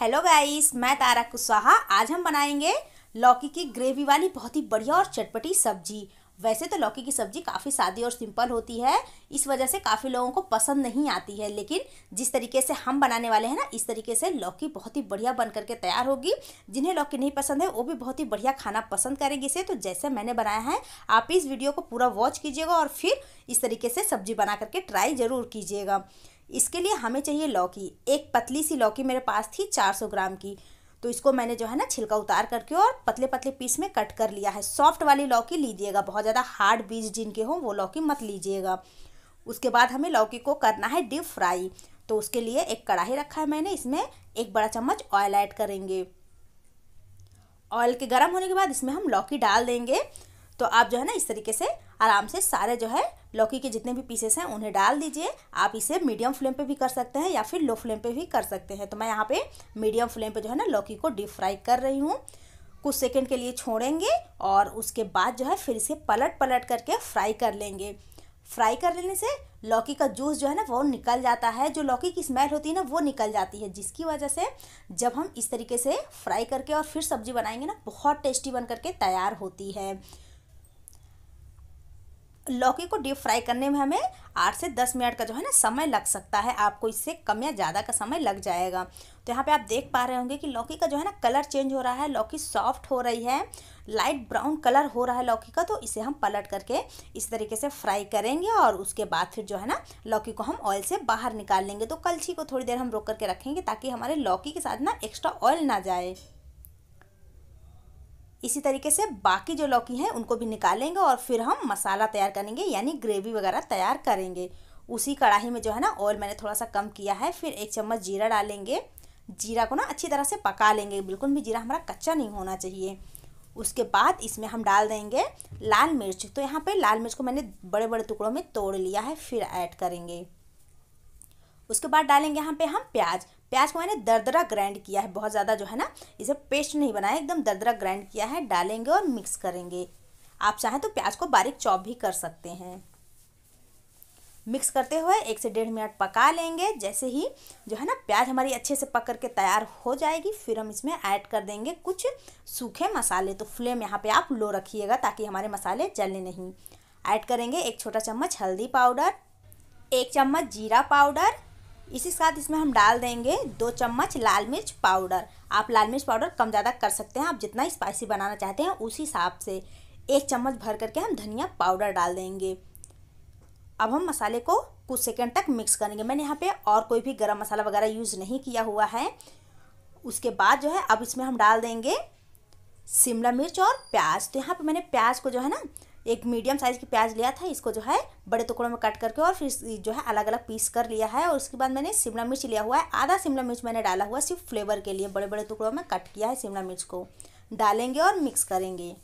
hello guys मैं तारा कुशवाहा आज हम बनाएंगे लौकी की ग्रेवी वाली बहुत ही बढ़िया और चटपटी सब्जी वैसे तो लौकी की सब्जी काफ़ी सादी और सिंपल होती है इस वजह से काफ़ी लोगों को पसंद नहीं आती है लेकिन जिस तरीके से हम बनाने वाले हैं ना इस तरीके से लौकी बहुत ही बढ़िया बन करके तैयार होगी जिन्हें लौकी नहीं पसंद है वो भी बहुत ही बढ़िया खाना पसंद करेंगे इसे तो जैसे मैंने बनाया है आप इस वीडियो को पूरा वॉच कीजिएगा और फिर इस तरीके से सब्जी बना करके ट्राई ज़रूर कीजिएगा इसके लिए हमें चाहिए लौकी एक पतली सी लौकी मेरे पास थी 400 ग्राम की तो इसको मैंने जो है ना छिलका उतार करके और पतले पतले पीस में कट कर लिया है सॉफ्ट वाली लौकी लीजिएगा बहुत ज़्यादा हार्ड बीज जिनके हों वो लौकी मत लीजिएगा उसके बाद हमें लौकी को करना है डीप फ्राई तो उसके लिए एक कढ़ाई रखा है मैंने इसमें एक बड़ा चम्मच ऑयल ऐड करेंगे ऑयल के गर्म होने के बाद इसमें हम लौकी डाल देंगे तो आप जो है ना इस तरीके से आराम से सारे जो है लौकी के जितने भी पीसेस हैं उन्हें डाल दीजिए आप इसे मीडियम फ्लेम पे भी कर सकते हैं या फिर लो फ्लेम पे भी कर सकते हैं तो मैं यहाँ पे मीडियम फ्लेम पे जो है ना लौकी को डीप फ्राई कर रही हूँ कुछ सेकंड के लिए छोड़ेंगे और उसके बाद जो है फिर इसे पलट पलट करके फ्राई कर लेंगे फ्राई कर लेने से लौकी का जूस जो है ना वो निकल जाता है जो लौकी की स्मेल होती है ना वो निकल जाती है जिसकी वजह से जब हम इस तरीके से फ्राई करके और फिर सब्जी बनाएंगे ना बहुत टेस्टी बन करके तैयार होती है लौकी को डीप फ्राई करने में हमें आठ से दस मिनट का जो है ना समय लग सकता है आपको इससे कम या ज़्यादा का समय लग जाएगा तो यहाँ पे आप देख पा रहे होंगे कि लौकी का जो है ना कलर चेंज हो रहा है लौकी सॉफ्ट हो रही है लाइट ब्राउन कलर हो रहा है लौकी का तो इसे हम पलट करके इस तरीके से फ्राई करेंगे और उसके बाद फिर जो है ना लौकी को हम ऑयल से बाहर निकाल लेंगे तो कलछी को थोड़ी देर हम रोक करके रखेंगे ताकि हमारे लौकी के साथ ना एक्स्ट्रा ऑयल ना जाए इसी तरीके से बाकी जो लौकी हैं उनको भी निकालेंगे और फिर हम मसाला तैयार करेंगे यानी ग्रेवी वगैरह तैयार करेंगे उसी कढ़ाई में जो है ना ऑयल मैंने थोड़ा सा कम किया है फिर एक चम्मच जीरा डालेंगे जीरा को ना अच्छी तरह से पका लेंगे बिल्कुल भी जीरा हमारा कच्चा नहीं होना चाहिए उसके बाद इसमें हम डाल देंगे लाल मिर्च तो यहाँ पे लाल मिर्च को मैंने बड़े बड़े टुकड़ों में तोड़ लिया है फिर ऐड करेंगे उसके बाद डालेंगे यहाँ पे हम प्याज प्याज को मैंने दरदरा ग्राइंड किया है बहुत ज़्यादा जो है ना इसे पेस्ट नहीं बनाया एकदम दरदरा ग्राइंड किया है डालेंगे और मिक्स करेंगे आप चाहें तो प्याज को बारीक चॉप भी कर सकते हैं मिक्स करते हुए एक से डेढ़ मिनट पका लेंगे जैसे ही जो है ना प्याज हमारी अच्छे से पक करके तैयार हो जाएगी फिर हम इसमें ऐड कर देंगे कुछ सूखे मसाले तो फ्लेम यहाँ पे आप लो रखिएगा ताकि हमारे मसाले जले नहीं ऐड करेंगे एक छोटा चम्मच हल्दी पाउडर एक चम्मच जीरा पाउडर इसी साथ इसमें हम डाल देंगे दो चम्मच लाल मिर्च पाउडर आप लाल मिर्च पाउडर कम ज़्यादा कर सकते हैं आप जितना स्पाइसी बनाना चाहते हैं उसी हिसाब से एक चम्मच भर करके हम धनिया पाउडर डाल देंगे अब हम मसाले को कुछ सेकंड तक मिक्स करेंगे मैंने यहाँ पे और कोई भी गरम मसाला वगैरह यूज़ नहीं किया हुआ है उसके बाद जो है अब इसमें हम डाल देंगे शिमला मिर्च और प्याज तो यहाँ पे मैंने प्याज को जो है ना एक मीडियम साइज़ की प्याज लिया था इसको जो है बड़े टुकड़ों में कट करके और फिर जो है अलग अलग पीस कर लिया है और उसके बाद मैंने शिमला मिर्च लिया हुआ है आधा शिमला मिर्च मैंने डाला हुआ है सिर्फ फ्लेवर के लिए बड़े बड़े टुकड़ों में कट किया है शिमला मिर्च को डालेंगे और मिक्स करेंगे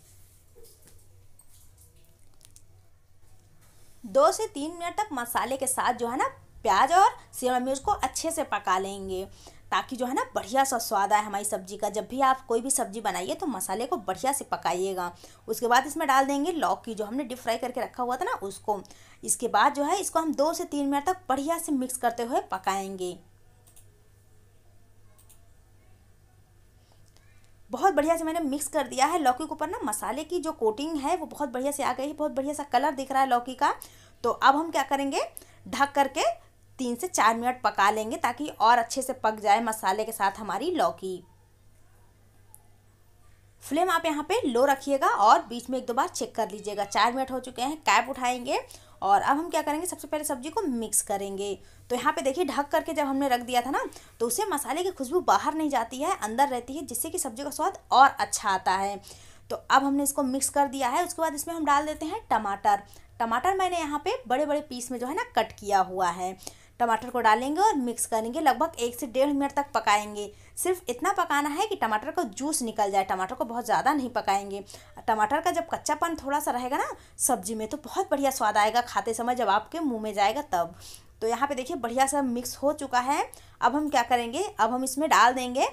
दो से तीन मिनट तक मसाले के साथ जो है ना प्याज और शिमला मिर्च को अच्छे से पका लेंगे ताकि जो है ना बढ़िया सा स्वाद आए हमारी सब्जी का जब भी आप कोई भी सब्जी बनाइए तो मसाले को बढ़िया से पकाइएगा उसके बाद इसमें डाल देंगे लौकी जो हमने डिप फ्राई करके रखा हुआ था ना उसको इसके बाद जो है इसको हम दो से तीन मिनट तक बढ़िया से मिक्स करते हुए पकाएंगे बहुत बढ़िया से मैंने मिक्स कर दिया है लौकी के ऊपर ना मसाले की जो कोटिंग है वो बहुत बढ़िया से आ गई है बहुत बढ़िया सा कलर दिख रहा है लौकी का तो अब हम क्या करेंगे ढक करके तीन से चार मिनट पका लेंगे ताकि और अच्छे से पक जाए मसाले के साथ हमारी लौकी फ्लेम आप यहाँ पे लो रखिएगा और बीच में एक दो बार चेक कर लीजिएगा चार मिनट हो चुके हैं कैप उठाएंगे और अब हम क्या करेंगे सबसे पहले सब्जी को मिक्स करेंगे तो यहाँ पे देखिए ढक करके जब हमने रख दिया था ना तो उससे मसाले की खुशबू बाहर नहीं जाती है अंदर रहती है जिससे कि सब्जी का स्वाद और अच्छा आता है तो अब हमने इसको मिक्स कर दिया है उसके बाद इसमें हम डाल देते हैं टमाटर टमाटर मैंने यहाँ पर बड़े बड़े पीस में जो है ना कट किया हुआ है टमाटर को डालेंगे और मिक्स करेंगे लगभग एक से डेढ़ मिनट तक पकाएंगे सिर्फ इतना पकाना है कि टमाटर का जूस निकल जाए टमाटर को बहुत ज़्यादा नहीं पकाएंगे टमाटर का जब कच्चापन थोड़ा सा रहेगा ना सब्जी में तो बहुत बढ़िया स्वाद आएगा खाते समय जब आपके मुँह में जाएगा तब तो यहाँ पे देखिए बढ़िया सा मिक्स हो चुका है अब हम क्या करेंगे अब हम इसमें डाल देंगे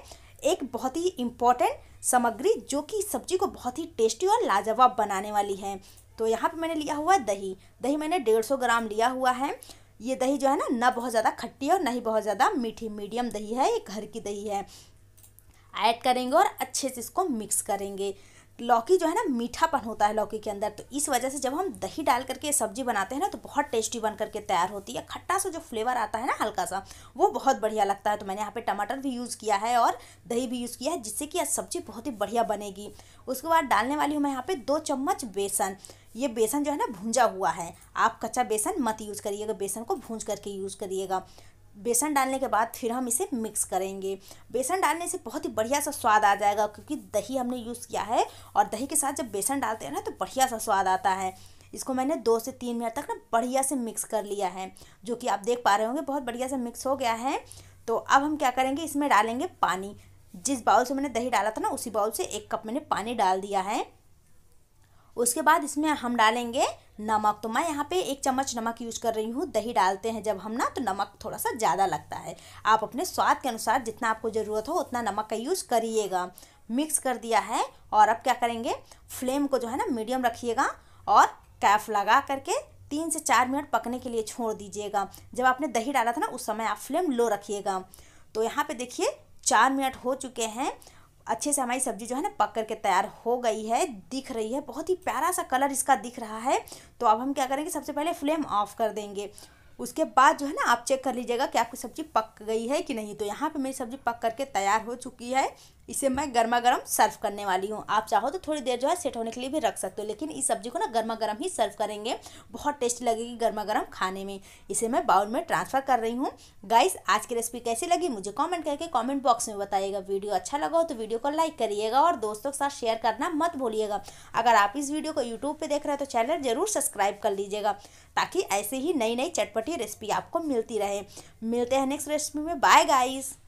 एक बहुत ही इम्पॉर्टेंट सामग्री जो कि सब्जी को बहुत ही टेस्टी और लाजवाब बनाने वाली है तो यहाँ पे मैंने लिया हुआ है दही दही मैंने डेढ़ सौ ग्राम लिया हुआ है ये दही जो है ना ना बहुत ज़्यादा खट्टी और ना ही बहुत ज़्यादा मीठी मीडियम दही है ये घर की दही है ऐड करेंगे और अच्छे से इसको मिक्स करेंगे लौकी जो है ना मीठापन होता है लौकी के अंदर तो इस वजह से जब हम दही डाल करके सब्जी बनाते हैं ना तो बहुत टेस्टी बन करके तैयार होती है खट्टा सा जो फ्लेवर आता है ना हल्का सा वो बहुत बढ़िया लगता है तो मैंने यहाँ पे टमाटर भी यूज़ किया है और दही भी यूज़ किया है जिससे कि सब्जी बहुत ही बढ़िया बनेगी उसके बाद डालने वाली हूँ मैं यहाँ पर दो चम्मच बेसन ये बेसन जो है ना भूंजा हुआ है आप कच्चा बेसन मत यूज़ करिएगा बेसन को भूंज करके यूज़ करिएगा बेसन डालने के बाद फिर हम इसे मिक्स करेंगे बेसन डालने से बहुत ही बढ़िया सा स्वाद आ जाएगा क्योंकि दही हमने यूज़ किया है और दही के साथ जब बेसन डालते हैं ना तो बढ़िया सा स्वाद आता है इसको मैंने दो से तीन मिनट तक ना बढ़िया से मिक्स कर लिया है जो कि आप देख पा रहे होंगे बहुत बढ़िया से मिक्स हो गया है तो अब हम क्या करेंगे इसमें डालेंगे पानी जिस बाउल से मैंने दही डाला था ना उसी बाउल से एक कप मैंने पानी डाल दिया है उसके बाद इसमें हम डालेंगे नमक तो मैं यहाँ पे एक चम्मच नमक यूज कर रही हूँ दही डालते हैं जब हम ना तो नमक थोड़ा सा ज़्यादा लगता है आप अपने स्वाद के अनुसार जितना आपको ज़रूरत हो उतना नमक का यूज़ करिएगा मिक्स कर दिया है और अब क्या करेंगे फ्लेम को जो है ना मीडियम रखिएगा और कैफ लगा करके तीन से चार मिनट पकने के लिए छोड़ दीजिएगा जब आपने दही डाला था ना उस समय आप फ्लेम लो रखिएगा तो यहाँ पे देखिए चार मिनट हो चुके हैं अच्छे से हमारी सब्ज़ी जो है ना पक कर के तैयार हो गई है दिख रही है बहुत ही प्यारा सा कलर इसका दिख रहा है तो अब हम क्या करेंगे सबसे पहले फ्लेम ऑफ कर देंगे उसके बाद जो है ना आप चेक कर लीजिएगा कि आपकी सब्ज़ी पक गई है कि नहीं तो यहाँ पे मेरी सब्ज़ी पक करके तैयार हो चुकी है इसे मैं गर्मा गर्म सर्व करने वाली हूँ आप चाहो तो थोड़ी देर जो है सेट होने के लिए भी रख सकते हो लेकिन इस सब्जी को ना गर्मा गर्म ही सर्व करेंगे बहुत टेस्टी लगेगी गर्मा गर्म खाने में इसे मैं बाउल में ट्रांसफ़र कर रही हूँ गाइस आज की रेसिपी कैसी लगी मुझे कमेंट करके कमेंट बॉक्स में बताइएगा वीडियो अच्छा लगा हो तो वीडियो को लाइक करिएगा और दोस्तों के साथ शेयर करना मत भूलिएगा अगर आप इस वीडियो को यूट्यूब पर देख रहे हैं तो चैनल ज़रूर सब्सक्राइब कर लीजिएगा ताकि ऐसे ही नई नई चटपटी रेसिपी आपको मिलती रहे मिलते हैं नेक्स्ट रेसिपी में बाय गाइज़